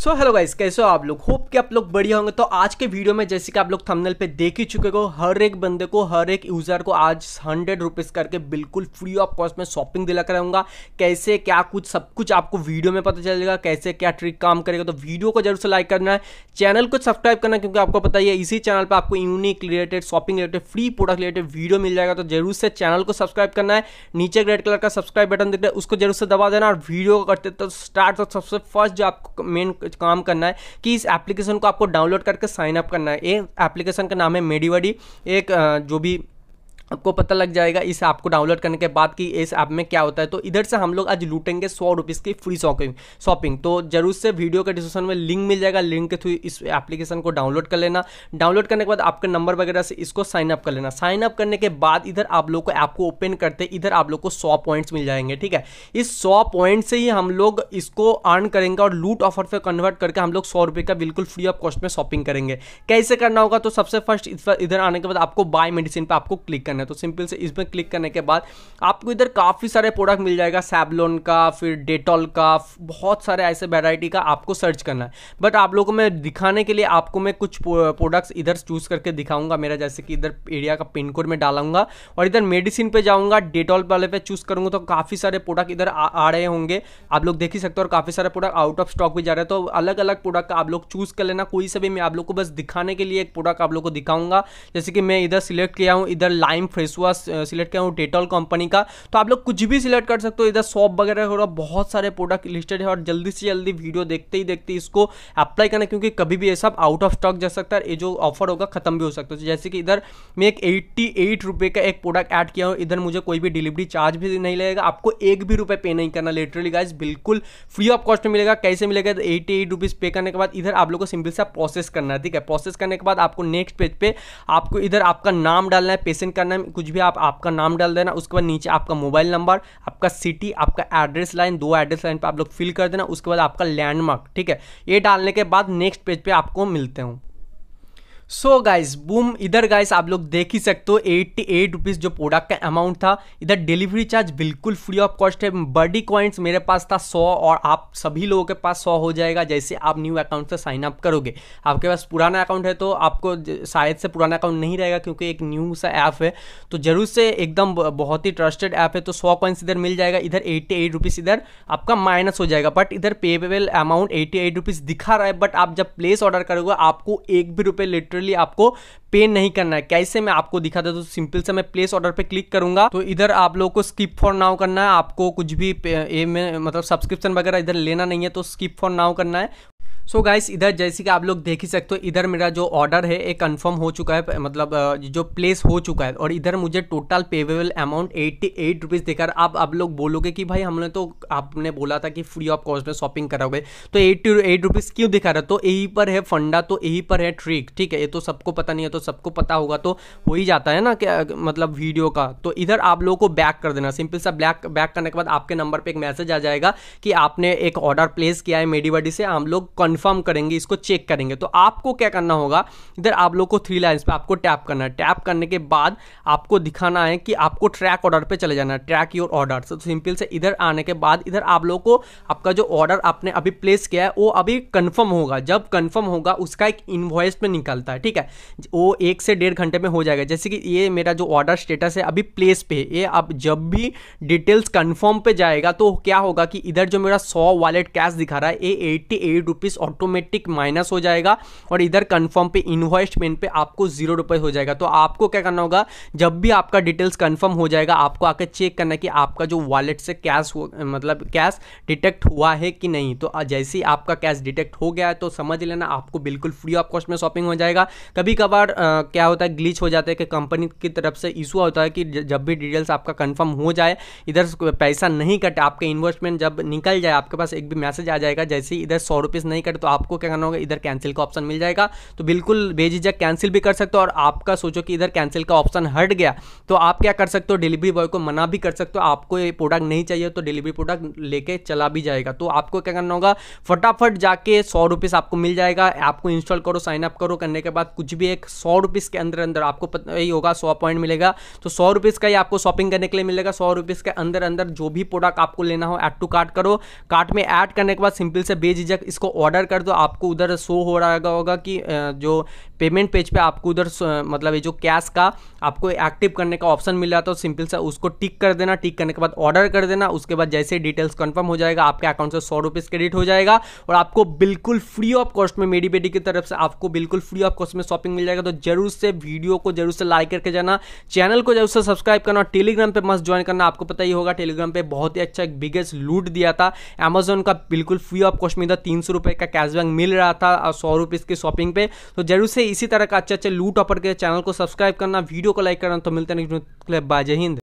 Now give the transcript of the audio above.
so hello guys कैसे हो आप लोग होप कि आप लोग बढ़िया होंगे तो आज के वीडियो में जैसे कि आप लोग थंबनेल पे देख ही चुके हो हर एक बंदे को हर एक यूज़र को आज हंड्रेड रुपीज़ करके बिल्कुल फ्री ऑफ कॉस्ट में शॉपिंग दिला कराऊंगा कैसे क्या कुछ सब कुछ आपको वीडियो में पता चलेगा कैसे क्या ट्रिक काम करेगा तो वीडियो को जरूर से लाइक करना है चैनल को सब्सक्राइब करना क्योंकि आपको पता ही है इसी चैनल पर आपको unique related shopping related free product related video मिल जाएगा तो जरूर से चैनल को सब्सक्राइब करना है नीचे रेड कलर का सब्सक्राइब बटन दिख रहा है उसको जरूर से दबा देना और वीडियो को करते तो स्टार्ट तो सबसे फर्स्ट जो आपको मेन काम करना है कि इस एप्लीकेशन को आपको डाउनलोड करके साइन अप करना है ये एप्लीकेशन का नाम है मेडीवडी एक जो भी आपको पता लग जाएगा इस ऐप को डाउनलोड करने के बाद कि इस ऐप में क्या होता है तो इधर से हम लोग आज लूटेंगे सौ रुपीज़ की फ्री शॉपिंग शॉपिंग तो जरूर से वीडियो के डिस्क्रिप्शन में लिंक मिल जाएगा लिंक के थ्रू इस एप्लीकेशन को डाउनलोड कर लेना डाउनलोड करने के बाद आपके नंबर वगैरह से इसको साइन अप कर लेना साइन अप करने के बाद इधर आप लोग को ऐप को ओपन करते इधर आप लोग को सौ पॉइंट्स मिल जाएंगे ठीक है इस सौ पॉइंट से ही हम लोग इसको अर्न करेंगे और लूट ऑफर पर कन्वर्ट करके हम लोग सौ रुपये का बिल्कुल फ्री ऑफ कॉस्ट में शॉपिंग करेंगे कैसे करना होगा तो सबसे फर्स्ट इधर आने के बाद आपको बाय मेडिसिन पर आपको क्लिक करना है तो सिंपल से इसमें क्लिक करने के बाद आपको इधर काफ़ी सारे प्रोडक्ट मिल जाएगा सैबलोन का फिर डेटॉल का बहुत सारे ऐसे वेराइटी का आपको सर्च करना है बट आप लोगों में दिखाने के लिए आपको मैं कुछ प्रोडक्ट्स इधर चूज़ करके दिखाऊंगा मेरा जैसे कि इधर एरिया का पिन कोड में डालूंगा और इधर मेडिसिन पे जाऊंगा डेटॉल वाले पे चूज़ करूंगा तो काफ़ी सारे प्रोडक्ट इधर आ, आ रहे होंगे आप लोग देख ही सकते हो और काफ़ी सारे प्रोडक्ट आउट ऑफ स्टॉक भी जा रहे हैं तो अलग अलग प्रोडक्ट का आप लोग चूज़ कर लेना कोई से भी मैं आप लोग को बस दिखाने के लिए एक प्रोडक्ट आप लोग को दिखाऊंगा जैसे कि मैं इधर सिलेक्ट किया हूँ इधर लाइम फेस वॉश सिलेक्ट किया हूँ डेटॉल कंपनी का तो आप लोग कुछ भी सिलेक्ट कर सकते हो इधर शॉप वगैरह हो रहा बहुत सारे प्रोडक्ट लिस्टेड है और जल्दी से जल्दी वीडियो देखते ही देखते इसको अप्लाई करना क्योंकि कभी भी ये सब आउट ऑफ स्टॉक जा सकता है ये जो ऑफर होगा खत्म भी हो सकता है तो जैसे कि इधर मैं एक एट्टी एट रुपये का एक प्रोडक्ट ऐड किया हूँ इधर मुझे कोई भी डिलीवरी चार्ज भी नहीं लगेगा आपको एक भी रुपये पे नहीं करना लिटरली गाइज बिल्कुल फ्री ऑफ कॉस्ट में मिलेगा कैसे मिलेगा एट्टी एट रुपीज़ पे करने के बाद इधर आप लोग को सिंपल सा प्रोसेस करना है ठीक है प्रोसेस करने के बाद आपको नेक्स्ट पेज पे आपको इधर आपका नाम डालना है पेशेंट का नाम में कुछ भी आप आपका नाम डाल देना उसके बाद नीचे आपका मोबाइल नंबर आपका सिटी आपका एड्रेस लाइन दो एड्रेस लाइन पर आप लोग फिल कर देना उसके बाद आपका लैंडमार्क ठीक है ये डालने के बाद नेक्स्ट पेज पर पे आपको मिलते हूँ सो गाइस बूम इधर गाइस आप लोग देख ही सकते हो एट्टी एट रुपीज़ जो प्रोडक्ट का अमाउंट था इधर डिलीवरी चार्ज बिल्कुल फ्री ऑफ कॉस्ट है बडी कॉइन्स मेरे पास था सौ और आप सभी लोगों के पास सौ हो जाएगा जैसे आप न्यू अकाउंट से साइन अप करोगे आपके पास पुराना अकाउंट है तो आपको शायद से पुराना अकाउंट नहीं रहेगा क्योंकि एक न्यू सा ऐप है तो जरूर से एकदम बहुत ही ट्रस्टेड ऐप है तो सौ कॉइन्स इधर मिल जाएगा इधर एट्टी एट रुपीज़ इधर आपका माइनस हो जाएगा बट इधर payable amount eighty eight rupees दिखा रहा है बट आप जब प्लेस ऑर्डर करोगे आपको एक भी रुपये लिटर टेम्परली आपको पे नहीं करना है कैसे मैं आपको दिखा देता हूँ सिंपल तो से मैं प्लेस ऑर्डर पे क्लिक करूंगा तो इधर आप लोगों को स्किप फॉर नाउ करना है आपको कुछ भी ए में मतलब सब्सक्रिप्शन वगैरह इधर लेना नहीं है तो स्किप फॉर नाउ करना है सो so गाइस इधर जैसे कि आप लोग देख ही सकते हो इधर मेरा जो ऑर्डर है एक कंफर्म हो चुका है मतलब जो प्लेस हो चुका है और इधर मुझे total payable amount eighty eight rupees देकर आप आप लोग बोलोगे कि भाई हमने तो आपने बोला था कि फ्री ऑफ कॉस्ट में शॉपिंग कराओगे तो एट्टी एट रुपीज़ क्यों दिखा रहा तो यही पर है फंडा तो यही पर है ट्रिक ठीक है ये तो सबको पता नहीं है तो सबको पता होगा तो हो ही जाता है ना कि मतलब वीडियो का तो इधर आप लोगों को बैक कर देना सिंपल सा ब्लैक बैक करने के बाद आपके नंबर पर एक मैसेज आ जाएगा कि आपने एक ऑर्डर प्लेस किया है मेडीवाडी से हम लोग कंफर्म करेंगे इसको चेक करेंगे तो आपको क्या करना होगा इधर आप लोग को थ्री लाइन्स पे आपको टैप करना है टैप करने के बाद आपको दिखाना है कि आपको ट्रैक ऑर्डर पे चले जाना है ट्रैक योर ऑर्डर तो सिंपल से इधर आने के बाद इधर आप लोग को आपका जो ऑर्डर आपने अभी प्लेस किया है वो अभी कन्फर्म होगा जब कन्फर्म होगा उसका एक इन्वॉइस में निकलता है ठीक है वो एक से डेढ़ घंटे में हो जाएगा जैसे कि ये मेरा जो ऑर्डर स्टेटस है अभी प्लेस पे ये अब जब भी डिटेल्स कन्फर्म पे जाएगा तो क्या होगा कि इधर जो मेरा सौ वॉलेट कैश दिखा रहा है ये eighty eight rupees automatic minus हो जाएगा और इधर कन्फर्म पे इन्वेस्टमेंट पे आपको जीरो रुपये हो जाएगा तो आपको क्या करना होगा जब भी आपका डिटेल्स कन्फर्म हो जाएगा आपको आकर चेक करना कि आपका जो वॉलेट से कैश मतलब कैश डिटेक्ट हुआ है कि नहीं तो जैसे ही आपका कैश डिटेक्ट हो गया है तो समझ लेना आपको बिल्कुल फ्री ऑफ कॉस्ट में शॉपिंग हो जाएगा कभी कभार क्या होता है ग्लिच हो जाता है कि कंपनी की तरफ से इशू होता है कि जब भी डिटेल्स आपका कन्फर्म हो जाए इधर पैसा नहीं कटे आपके इन्वेस्टमेंट जब निकल जाए आपके पास एक भी मैसेज आ जाएगा जैसे ही इधर सौ रुपीज़ नहीं टिकट तो आपको क्या करना होगा इधर कैंसिल का ऑप्शन मिल जाएगा तो बिल्कुल बेझिझक कैंसिल भी कर सकते हो और आपका सोचो कि इधर कैंसिल का ऑप्शन हट गया तो आप क्या कर सकते हो डिलीवरी बॉय को मना भी कर सकते हो आपको ये प्रोडक्ट नहीं चाहिए तो डिलीवरी प्रोडक्ट लेके चला भी जाएगा तो आपको क्या करना होगा फटाफट जाके सौ रुपीस आपको मिल जाएगा आपको इंस्टॉल करो साइन अप करो करने के बाद कुछ भी एक सौ रुपीस के अंदर अंदर आपको यही होगा सौ पॉइंट मिलेगा तो सौ रुपीस का ही आपको शॉपिंग करने के लिए मिलेगा सौ रुपीस के अंदर अंदर जो भी प्रोडक्ट आपको लेना हो एड टू कार्ट करो कार्ट में एड करने के बाद सिंपल से बेझिझक इसको ऑर्डर कर दो तो आपको उधर शो हो रहा होगा कि जो पेमेंट पेज पे आपको उधर मतलब ये जो कैश का आपको एक्टिव करने का ऑप्शन मिल रहा था तो सिंपल सा उसको टिक कर देना टिक करने के बाद ऑर्डर कर देना उसके बाद जैसे डिटेल्स कंफर्म हो जाएगा आपके अकाउंट से सौ रुपीज़ क्रेडिट हो जाएगा और आपको बिल्कुल फ्री ऑफ कॉस्ट में मेडी बेडी की तरफ से आपको बिल्कुल फ्री ऑफ कॉस्ट में शॉपिंग मिल जाएगा तो जरूर से वीडियो को जरूर से लाइक करके जाना चैनल को जरूर से सब्सक्राइब करना टेलीग्राम पर मस्ट ज्वाइन करना आपको पता ही होगा टेलीग्राम पर बहुत ही अच्छा एक बिगेस्ट लूट दिया था अमेजोन का बिल्कुल फ्री ऑफ कॉस्ट में इधर तीन सौ रुपये का कैशबैक मिल रहा था सौ रुपीज़ की शॉपिंग पे तो जरूर से इसी तरह का अच्छे अच्छे लूट ऑपर के चैनल को सब्सक्राइब करना वीडियो को लाइक करना तो मिलते हैं बाय हिंद